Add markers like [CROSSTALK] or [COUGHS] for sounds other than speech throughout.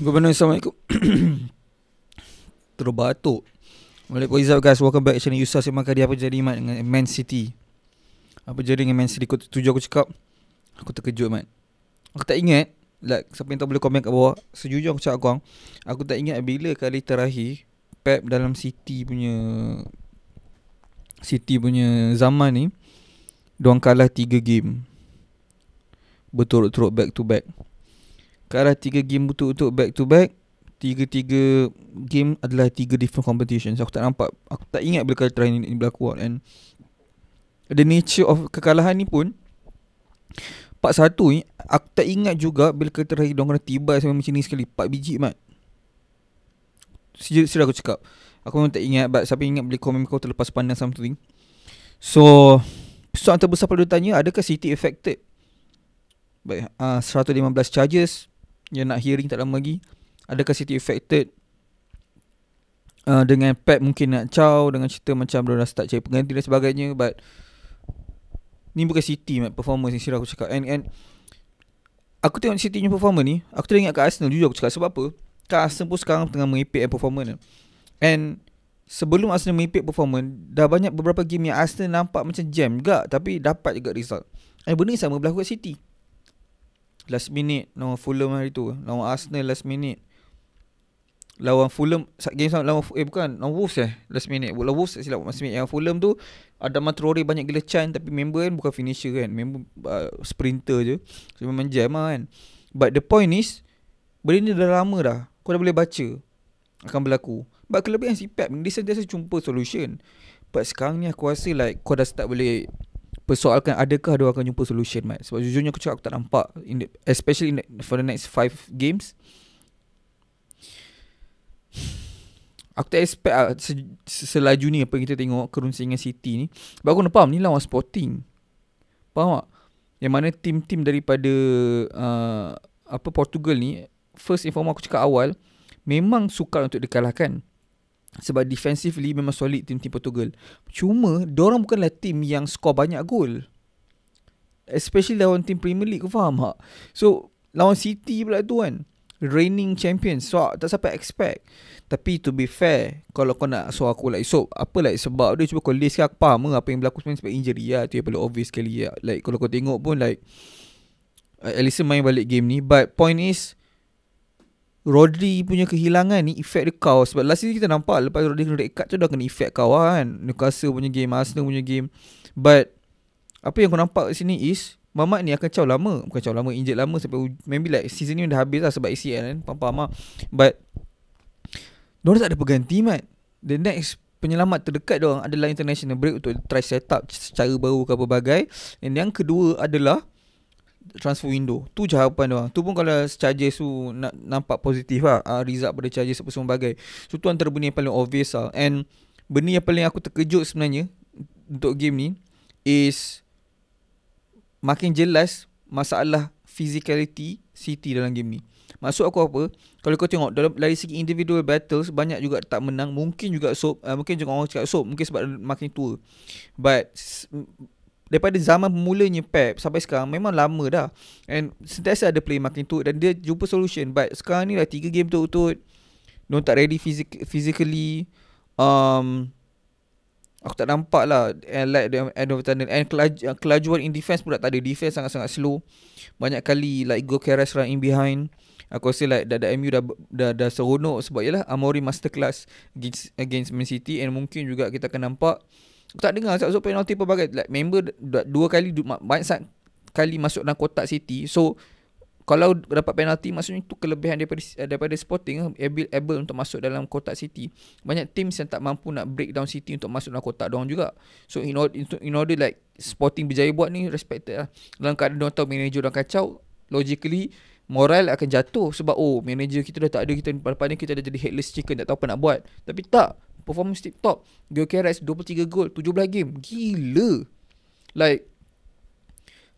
Gubernur ikut [COUGHS] Terbatuk Oleh What is up guys Welcome back channel Yusuf Semang Kadi Apa jadi Mat dengan Man City Apa jadi dengan Man City Kau tuju aku cakap Aku terkejut Mat Aku tak ingat Like siapa yang tak boleh komen kat bawah Sejujur aku cakap korang Aku tak ingat bila kali terakhir Pep dalam City punya City punya zaman ni Diorang kalah 3 game Berturut-turut back to back ke arah 3 game untuk untuk back to back tiga-tiga game adalah tiga different competitions aku tak nampak aku tak ingat bila kali terakhir ini berlaku and the nature of kekalahan ni pun part satu ni aku tak ingat juga bila kali terakhir dong kena tiba sampai macam ni sekali empat biji mat sudah sudah aku cakap aku memang tak ingat but siapa ingat beli komen kau terlepas pandang something so soalan terbesar perlu tanya adakah city affected Baik, uh, 115 charges yang nak hearing tak lama lagi Adakah City affected uh, Dengan Pep mungkin nak caw Dengan cerita macam Mereka dah start cari pengganti dan sebagainya But Ni bukan City mat, Performance yang Syirah aku cakap And, and Aku tengok City punya performance ni Aku teringat kat Arsenal Jujur aku cakap sebab apa Kat Arsenal pun sekarang Tengah mengipik performance And Sebelum Arsenal mengipik performance Dah banyak beberapa game yang Arsenal nampak macam jam juga Tapi dapat juga result And benda ni sama berlaku kat City last minute lawan Fulham hari tu lawan Arsenal last minute lawan Fulham game sama lawan eh bukan lawan Wolves eh last minute lawan Wolves silap last minute yang Fulham tu ada Matrori banyak gila chan tapi member kan bukan finisher kan member uh, sprinter je so memang jam lah kan but the point is benda ni dah lama dah kau dah boleh baca akan berlaku but kelebihan si Pep dia sentiasa jumpa solution but sekarang ni aku rasa like kau dah start boleh persoalkan adakah dia akan jumpa solution mate sebab jujurnya aku cakap aku tak nampak in the, especially in the, for the next 5 games aku tak expect lah, se, se, selaju ni apa yang kita tengok kerunsingan City ni bagu nak faham ni lawan Sporting faham tak yang mana tim-tim daripada uh, apa Portugal ni first informa aku cakap awal memang sukar untuk dikalahkan sebab defensively memang solid tim-tim Portugal. Cuma diorang bukanlah team yang skor banyak gol. Especially lawan tim Premier League, kau faham tak? So, lawan City pula tu kan. Reigning champion. So, tak sampai expect. Tapi to be fair, kalau kau nak so aku like, so apa like sebab dia cuba kau list kan, aku faham apa yang berlaku sebenarnya sebab injury lah. Tu yang perlu obvious sekali lah. Like, kalau kau tengok pun like, Alisson main balik game ni. But point is, Rodri punya kehilangan ni Efek dia kau Sebab last season kita nampak Lepas Rodri kena dekat, tu Dah kena efek kau lah kan Newcastle punya game Arsenal punya game But Apa yang kau nampak kat sini is Mamat ni akan caw lama Bukan caw lama Injek lama sampai Maybe like season ni dah habis lah Sebab ACL kan Pampam lah But Diorang tak ada pengganti mat The next penyelamat terdekat dia adalah international break untuk try set up secara baru ke apa bagai. And yang kedua adalah transfer window tu jawapan dia tu pun kalau charger tu nak nampak positif lah uh, result pada charger apa semua so tu antara benda yang paling obvious lah and benda yang paling aku terkejut sebenarnya untuk game ni is makin jelas masalah physicality City dalam game ni Maksud aku apa Kalau kau tengok dalam, Dari segi individual battles Banyak juga tak menang Mungkin juga so uh, ah, Mungkin juga orang cakap so Mungkin sebab makin tua But daripada zaman mulanya Pep sampai sekarang memang lama dah and sentiasa ada play makin tu dan dia jumpa solution but sekarang ni lah tiga game tu tu, no tak ready fizik, physically um aku tak nampak lah and eh, like the end of the and kelajuan in defense pula tak ada defense sangat-sangat slow banyak kali like go Keres run in behind Aku rasa like dah, dah MU dah, dah, dah seronok sebab ialah Amori masterclass against, against Man City and mungkin juga kita akan nampak Aku tak dengar Ustaz penalty bagai. like, Member dua kali Banyak sangat kali masuk dalam kotak City So kalau dapat penalty maksudnya itu kelebihan daripada eh, daripada Sporting able, able untuk masuk dalam kotak City. Banyak team yang tak mampu nak break down City untuk masuk dalam kotak dong juga. So in order in order like Sporting berjaya buat ni respected lah. Dalam keadaan dia tahu manager dah kacau, logically moral akan jatuh sebab oh manager kita dah tak ada kita depan kita dah jadi headless chicken tak tahu apa nak buat. Tapi tak, performance tip top Gyokeres 23 gol 17 game gila like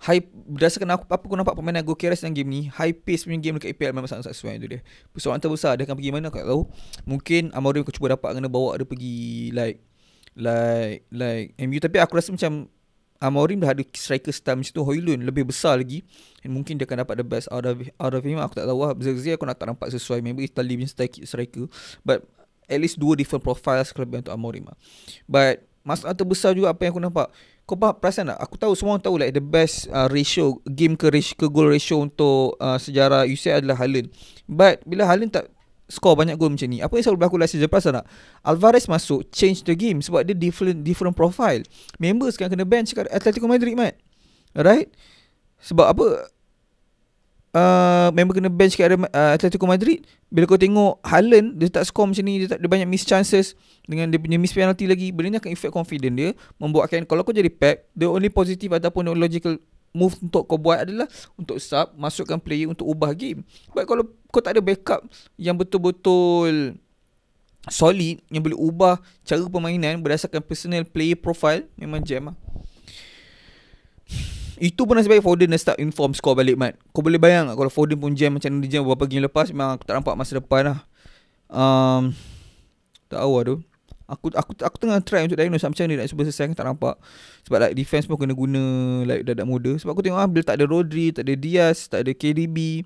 high berdasarkan aku, apa aku nampak permainan Gyokeres dalam game ni high pace punya game dekat EPL memang sangat sesuai itu dia persoalan terbesar dia akan pergi mana aku tak tahu mungkin Amorim aku cuba dapat kena bawa dia pergi like like like MU tapi aku rasa macam Amorim dah ada striker style macam tu Hoylun lebih besar lagi And mungkin dia akan dapat the best out of out of him aku tak tahu lah Zerzi aku nak tak nampak sesuai maybe Italy punya striker but at least dua different profiles kelebihan untuk Amorim But masalah terbesar juga apa yang aku nampak. Kau faham perasan tak? Aku tahu semua orang tahu like the best uh, ratio game ke ratio ke goal ratio untuk uh, sejarah UCL adalah Haaland. But bila Haaland tak score banyak gol macam ni, apa yang selalu berlaku last season perasan tak? Alvarez masuk change the game sebab dia different different profile. Members kan kena bench kat Atletico Madrid, mate. Alright? Sebab apa? uh, member kena bench kat uh, Atletico Madrid bila kau tengok Haaland dia tak score macam ni dia tak dia banyak miss chances dengan dia punya miss penalty lagi benda ni akan effect confident dia membuatkan kalau kau jadi Pep the only positive ataupun the logical move untuk kau buat adalah untuk sub masukkan player untuk ubah game but kalau kau tak ada backup yang betul-betul solid yang boleh ubah cara permainan berdasarkan personal player profile memang jam lah itu pun nasib baik Foden dah start inform score balik Mat Kau boleh bayang tak kalau Foden pun jam macam dia jam beberapa game lepas Memang aku tak nampak masa depan lah um, Tak tahu lah tu Aku aku aku tengah try untuk diagnose lah macam ni nak cuba selesai tak nampak sebab like defense pun kena guna like dadak muda sebab aku tengok ah bila tak ada Rodri, tak ada Diaz, tak ada KDB.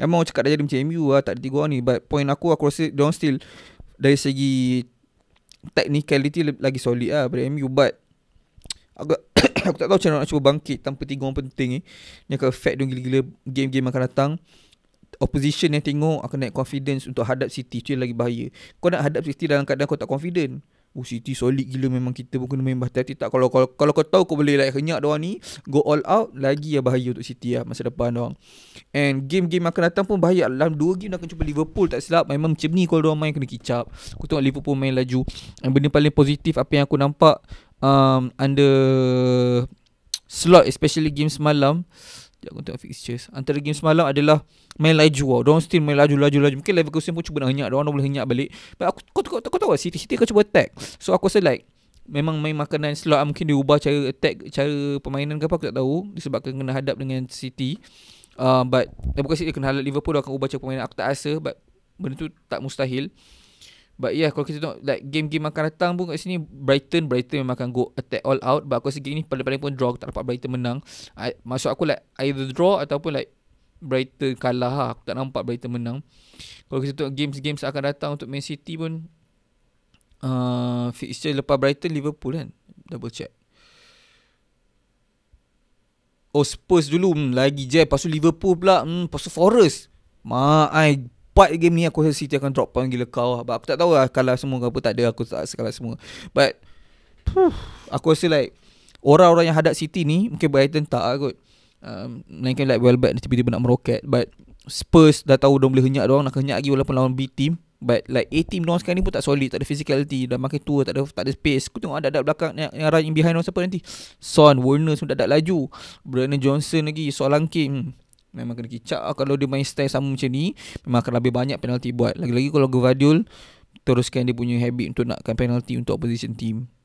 Yang mau cakap dah jadi macam MU lah tak ada tiga orang ni but point aku aku rasa down still dari segi technicality lagi solid lah pada MU but aku [COUGHS] aku tak tahu macam nak cuba bangkit tanpa tiga orang penting ni. Ni akan affect dia gila-gila game-game akan datang. Opposition yang tengok akan naik confidence untuk hadap City. Itu yang lagi bahaya. Kau nak hadap City dalam keadaan kau tak confident. Oh City solid gila memang kita pun kena main hati-hati tak. Kalau, kalau kalau kau tahu kau boleh layak like, kenyak diorang ni. Go all out. Lagi ya bahaya untuk City lah masa depan diorang. And game-game akan datang pun bahaya. Dalam dua game dah akan cuba Liverpool tak silap. Memang macam ni kalau diorang main kena kicap. Aku tengok Liverpool main laju. yang benda paling positif apa yang aku nampak um, under slot especially game semalam Sekejap aku tengok fixtures Antara game semalam adalah main laju tau Diorang still main laju-laju-laju Mungkin level pun cuba nak henyak Diorang boleh henyak balik But aku, kau, kau, kau, tahu tak City-City kau cuba attack So aku rasa like Memang main makanan slot ah, Mungkin diubah ubah cara attack Cara permainan ke apa Aku tak tahu Disebabkan kena hadap dengan City uh, But eh, Bukan City kena hadap Liverpool Dia akan ubah cara permainan Aku tak rasa But Benda tu tak mustahil But yeah Kalau kita tengok Like game-game akan datang pun Kat sini Brighton Brighton memang akan go Attack all out But aku rasa ni Paling-paling pun draw Tak dapat Brighton menang I, Maksud aku like Either draw Ataupun like Brighton kalah lah. Aku tak nampak Brighton menang Kalau kita tengok Games-games akan datang Untuk Man City pun uh, Fixture lepas Brighton Liverpool kan Double check Oh Spurs dulu hmm, Lagi je Lepas Liverpool pula hmm, Lepas Forest Mak I part game ni aku rasa City akan drop point gila kau lah. aku tak tahu lah kalah semua ke apa tak ada aku tak rasa kalah semua. But aku rasa like orang-orang yang hadap City ni mungkin Brighton tak lah kot. Um, Melainkan like well back tiba-tiba nak meroket But Spurs dah tahu dia boleh henyak doang nak henyak lagi walaupun lawan B team. But like A team dia sekarang ni pun tak solid, tak ada physicality, dah makin tua, tak ada tak ada space. Aku tengok ada dak belakang yang, yang run in behind orang siapa nanti. Son, Warner sudah dak laju. Brandon Johnson lagi, Solanke. Hmm. Memang kena kicap ah, Kalau dia main style sama macam ni Memang akan lebih banyak penalti buat Lagi-lagi kalau Guardiola Teruskan dia punya habit Untuk nakkan penalti Untuk opposition team